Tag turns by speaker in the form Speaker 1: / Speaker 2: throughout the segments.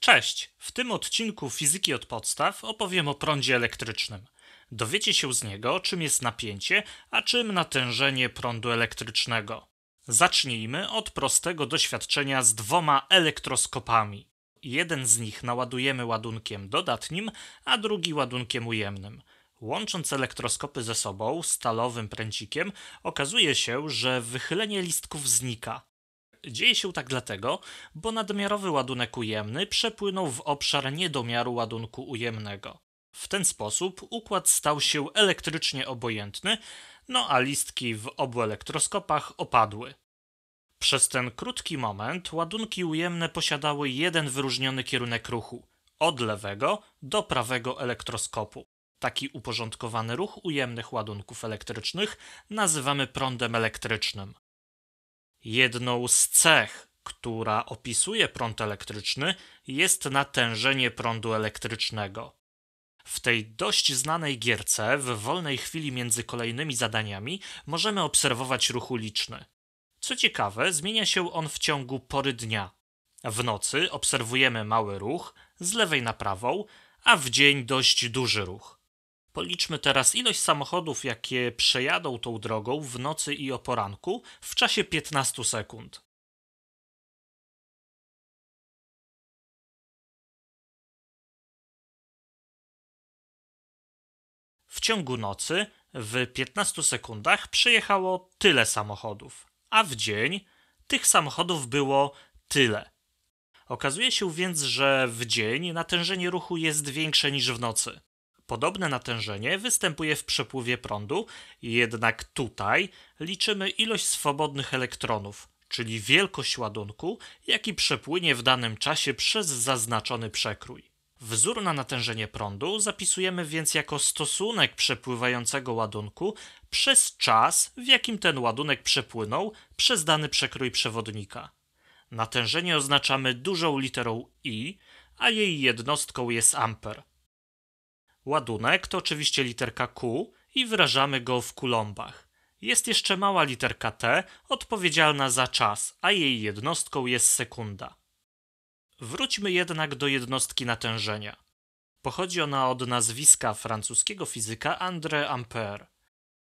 Speaker 1: Cześć! W tym odcinku Fizyki od Podstaw opowiem o prądzie elektrycznym. Dowiecie się z niego, czym jest napięcie, a czym natężenie prądu elektrycznego. Zacznijmy od prostego doświadczenia z dwoma elektroskopami. Jeden z nich naładujemy ładunkiem dodatnim, a drugi ładunkiem ujemnym. Łącząc elektroskopy ze sobą stalowym pręcikiem, okazuje się, że wychylenie listków znika. Dzieje się tak dlatego, bo nadmiarowy ładunek ujemny przepłynął w obszar niedomiaru ładunku ujemnego. W ten sposób układ stał się elektrycznie obojętny, no a listki w obu elektroskopach opadły. Przez ten krótki moment ładunki ujemne posiadały jeden wyróżniony kierunek ruchu od lewego do prawego elektroskopu. Taki uporządkowany ruch ujemnych ładunków elektrycznych nazywamy prądem elektrycznym. Jedną z cech, która opisuje prąd elektryczny, jest natężenie prądu elektrycznego. W tej dość znanej gierce w wolnej chwili między kolejnymi zadaniami możemy obserwować ruch uliczny. Co ciekawe, zmienia się on w ciągu pory dnia. W nocy obserwujemy mały ruch z lewej na prawą, a w dzień dość duży ruch. Policzmy teraz ilość samochodów, jakie przejadą tą drogą w nocy i o poranku w czasie 15 sekund. W ciągu nocy w 15 sekundach przejechało tyle samochodów, a w dzień tych samochodów było tyle. Okazuje się więc, że w dzień natężenie ruchu jest większe niż w nocy. Podobne natężenie występuje w przepływie prądu, jednak tutaj liczymy ilość swobodnych elektronów, czyli wielkość ładunku, jaki przepłynie w danym czasie przez zaznaczony przekrój. Wzór na natężenie prądu zapisujemy więc jako stosunek przepływającego ładunku przez czas, w jakim ten ładunek przepłynął przez dany przekrój przewodnika. Natężenie oznaczamy dużą literą I, a jej jednostką jest amper – Ładunek to oczywiście literka Q i wyrażamy go w kulombach. Jest jeszcze mała literka T, odpowiedzialna za czas, a jej jednostką jest sekunda. Wróćmy jednak do jednostki natężenia. Pochodzi ona od nazwiska francuskiego fizyka André Ampère.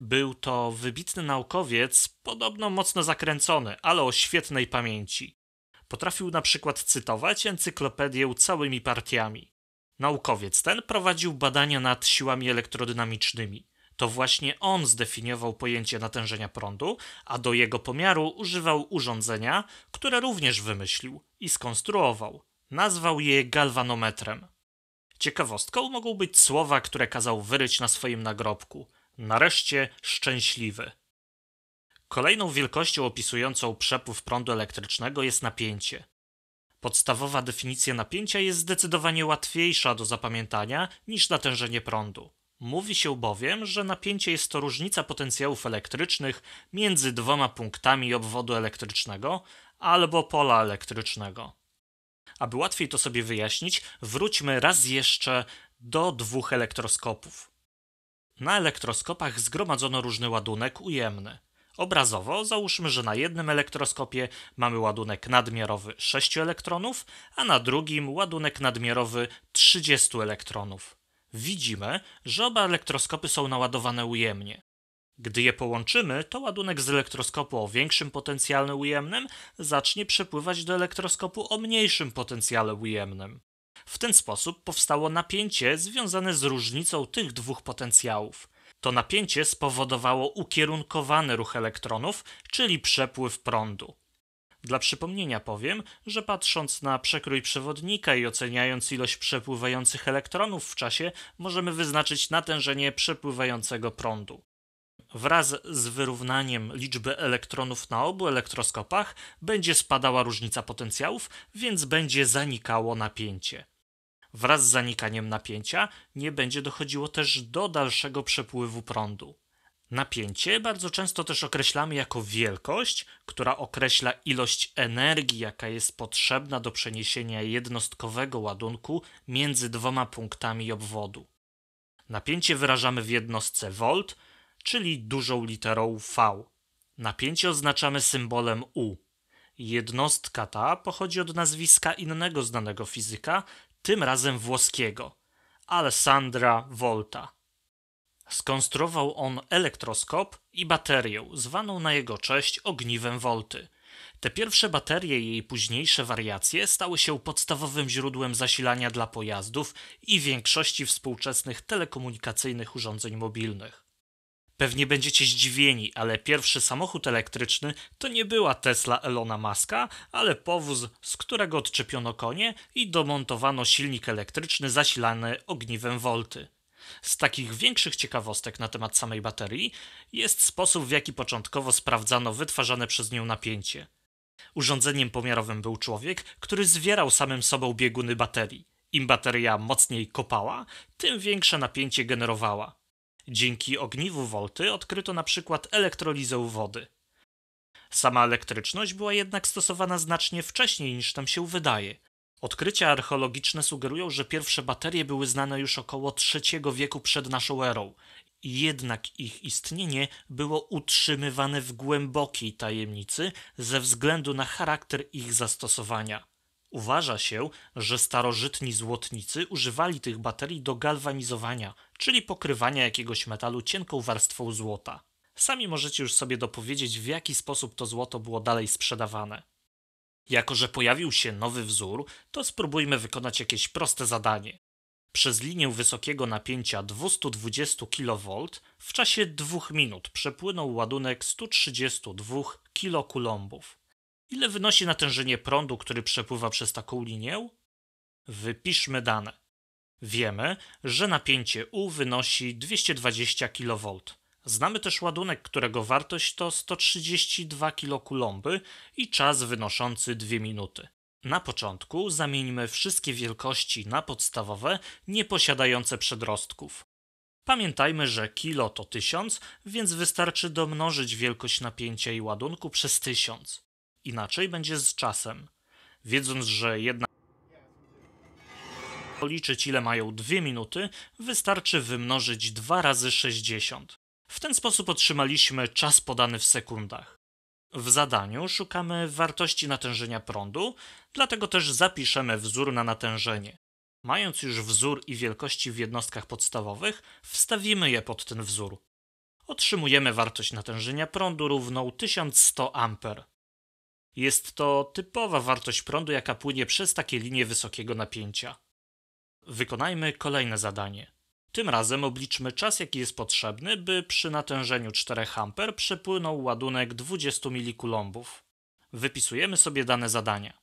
Speaker 1: Był to wybitny naukowiec, podobno mocno zakręcony, ale o świetnej pamięci. Potrafił na przykład cytować encyklopedię całymi partiami. Naukowiec ten prowadził badania nad siłami elektrodynamicznymi. To właśnie on zdefiniował pojęcie natężenia prądu, a do jego pomiaru używał urządzenia, które również wymyślił i skonstruował. Nazwał je galwanometrem. Ciekawostką mogą być słowa, które kazał wyryć na swoim nagrobku. Nareszcie szczęśliwy. Kolejną wielkością opisującą przepływ prądu elektrycznego jest napięcie. Podstawowa definicja napięcia jest zdecydowanie łatwiejsza do zapamiętania niż natężenie prądu. Mówi się bowiem, że napięcie jest to różnica potencjałów elektrycznych między dwoma punktami obwodu elektrycznego albo pola elektrycznego. Aby łatwiej to sobie wyjaśnić, wróćmy raz jeszcze do dwóch elektroskopów. Na elektroskopach zgromadzono różny ładunek ujemny. Obrazowo załóżmy, że na jednym elektroskopie mamy ładunek nadmiarowy 6 elektronów, a na drugim ładunek nadmiarowy 30 elektronów. Widzimy, że oba elektroskopy są naładowane ujemnie. Gdy je połączymy, to ładunek z elektroskopu o większym potencjale ujemnym zacznie przepływać do elektroskopu o mniejszym potencjale ujemnym. W ten sposób powstało napięcie związane z różnicą tych dwóch potencjałów. To napięcie spowodowało ukierunkowany ruch elektronów, czyli przepływ prądu. Dla przypomnienia powiem, że patrząc na przekrój przewodnika i oceniając ilość przepływających elektronów w czasie, możemy wyznaczyć natężenie przepływającego prądu. Wraz z wyrównaniem liczby elektronów na obu elektroskopach będzie spadała różnica potencjałów, więc będzie zanikało napięcie. Wraz z zanikaniem napięcia nie będzie dochodziło też do dalszego przepływu prądu. Napięcie bardzo często też określamy jako wielkość, która określa ilość energii, jaka jest potrzebna do przeniesienia jednostkowego ładunku między dwoma punktami obwodu. Napięcie wyrażamy w jednostce volt, czyli dużą literą V. Napięcie oznaczamy symbolem U. Jednostka ta pochodzi od nazwiska innego znanego fizyka, tym razem włoskiego, Alessandra Volta. Skonstruował on elektroskop i baterię, zwaną na jego cześć ogniwem Volty. Te pierwsze baterie i jej późniejsze wariacje stały się podstawowym źródłem zasilania dla pojazdów i większości współczesnych telekomunikacyjnych urządzeń mobilnych. Pewnie będziecie zdziwieni, ale pierwszy samochód elektryczny to nie była Tesla Elona Muska, ale powóz, z którego odczepiono konie i domontowano silnik elektryczny zasilany ogniwem wolty. Z takich większych ciekawostek na temat samej baterii jest sposób, w jaki początkowo sprawdzano wytwarzane przez nią napięcie. Urządzeniem pomiarowym był człowiek, który zwierał samym sobą bieguny baterii. Im bateria mocniej kopała, tym większe napięcie generowała. Dzięki ogniwu Volty odkryto na przykład elektrolizę wody. Sama elektryczność była jednak stosowana znacznie wcześniej niż nam się wydaje. Odkrycia archeologiczne sugerują, że pierwsze baterie były znane już około III wieku przed naszą erą, jednak ich istnienie było utrzymywane w głębokiej tajemnicy ze względu na charakter ich zastosowania. Uważa się, że starożytni złotnicy używali tych baterii do galwanizowania czyli pokrywania jakiegoś metalu cienką warstwą złota. Sami możecie już sobie dopowiedzieć, w jaki sposób to złoto było dalej sprzedawane. Jako, że pojawił się nowy wzór, to spróbujmy wykonać jakieś proste zadanie. Przez linię wysokiego napięcia 220 kV w czasie 2 minut przepłynął ładunek 132 kilokulombów. Ile wynosi natężenie prądu, który przepływa przez taką linię? Wypiszmy dane. Wiemy, że napięcie U wynosi 220 kV. Znamy też ładunek, którego wartość to 132 kC i czas wynoszący 2 minuty. Na początku zamieńmy wszystkie wielkości na podstawowe, nie posiadające przedrostków. Pamiętajmy, że kilo to 1000, więc wystarczy domnożyć wielkość napięcia i ładunku przez 1000. Inaczej będzie z czasem. Wiedząc, że jedna Policzyć ile mają dwie minuty wystarczy wymnożyć 2 razy 60. W ten sposób otrzymaliśmy czas podany w sekundach. W zadaniu szukamy wartości natężenia prądu, dlatego też zapiszemy wzór na natężenie. Mając już wzór i wielkości w jednostkach podstawowych, wstawimy je pod ten wzór. Otrzymujemy wartość natężenia prądu równą 1100 A. Jest to typowa wartość prądu, jaka płynie przez takie linie wysokiego napięcia. Wykonajmy kolejne zadanie. Tym razem obliczmy czas, jaki jest potrzebny, by przy natężeniu 4 A przepłynął ładunek 20 milikulombów. Wypisujemy sobie dane zadania.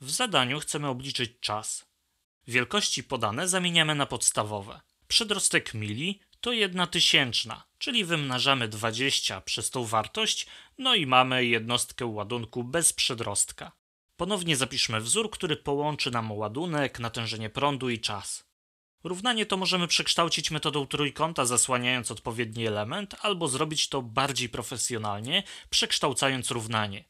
Speaker 1: W zadaniu chcemy obliczyć czas. Wielkości podane zamieniamy na podstawowe. Przedrostek mili to 1 tysięczna, czyli wymnażamy 20 przez tą wartość, no i mamy jednostkę ładunku bez przedrostka. Ponownie zapiszmy wzór, który połączy nam ładunek, natężenie prądu i czas. Równanie to możemy przekształcić metodą trójkąta, zasłaniając odpowiedni element, albo zrobić to bardziej profesjonalnie, przekształcając równanie.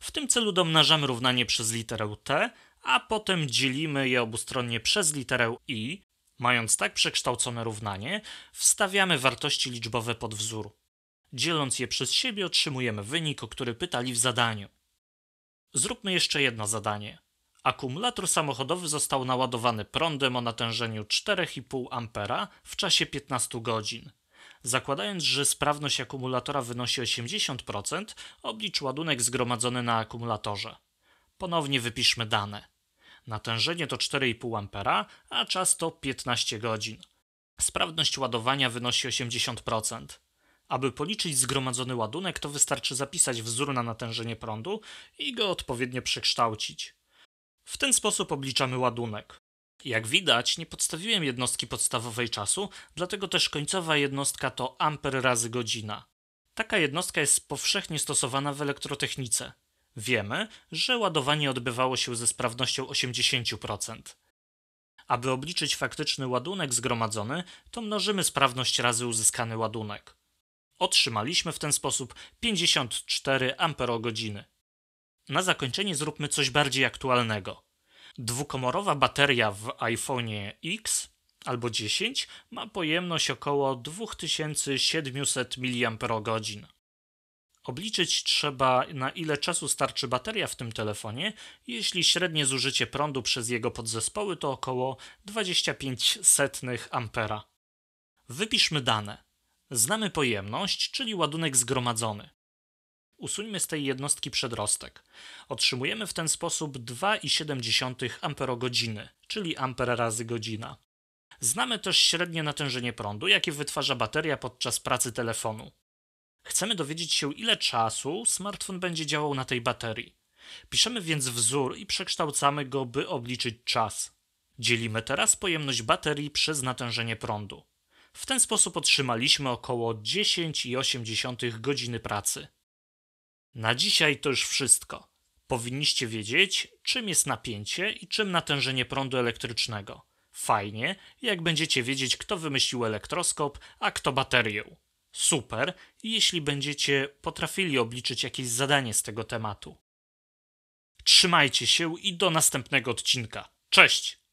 Speaker 1: W tym celu domnażamy równanie przez literę t, a potem dzielimy je obustronnie przez literę i. Mając tak przekształcone równanie, wstawiamy wartości liczbowe pod wzór. Dzieląc je przez siebie otrzymujemy wynik, o który pytali w zadaniu. Zróbmy jeszcze jedno zadanie. Akumulator samochodowy został naładowany prądem o natężeniu 4,5 A w czasie 15 godzin. Zakładając, że sprawność akumulatora wynosi 80%, oblicz ładunek zgromadzony na akumulatorze. Ponownie wypiszmy dane. Natężenie to 4,5 A, a czas to 15 godzin. Sprawność ładowania wynosi 80%. Aby policzyć zgromadzony ładunek, to wystarczy zapisać wzór na natężenie prądu i go odpowiednio przekształcić. W ten sposób obliczamy ładunek. Jak widać, nie podstawiłem jednostki podstawowej czasu, dlatego też końcowa jednostka to amper razy godzina. Taka jednostka jest powszechnie stosowana w elektrotechnice. Wiemy, że ładowanie odbywało się ze sprawnością 80%. Aby obliczyć faktyczny ładunek zgromadzony, to mnożymy sprawność razy uzyskany ładunek. Otrzymaliśmy w ten sposób 54 amperogodziny. Na zakończenie zróbmy coś bardziej aktualnego. Dwukomorowa bateria w iPhone X albo 10 ma pojemność około 2700 mAh. Obliczyć trzeba, na ile czasu starczy bateria w tym telefonie, jeśli średnie zużycie prądu przez jego podzespoły to około 25 setnych ampera. Wypiszmy dane. Znamy pojemność, czyli ładunek zgromadzony. Usuńmy z tej jednostki przedrostek. Otrzymujemy w ten sposób 2,7 Ah, czyli amper razy godzina. Znamy też średnie natężenie prądu, jakie wytwarza bateria podczas pracy telefonu. Chcemy dowiedzieć się, ile czasu smartfon będzie działał na tej baterii. Piszemy więc wzór i przekształcamy go, by obliczyć czas. Dzielimy teraz pojemność baterii przez natężenie prądu. W ten sposób otrzymaliśmy około 10,8 godziny pracy. Na dzisiaj to już wszystko. Powinniście wiedzieć, czym jest napięcie i czym natężenie prądu elektrycznego. Fajnie, jak będziecie wiedzieć, kto wymyślił elektroskop, a kto baterię. Super, jeśli będziecie potrafili obliczyć jakieś zadanie z tego tematu. Trzymajcie się i do następnego odcinka. Cześć!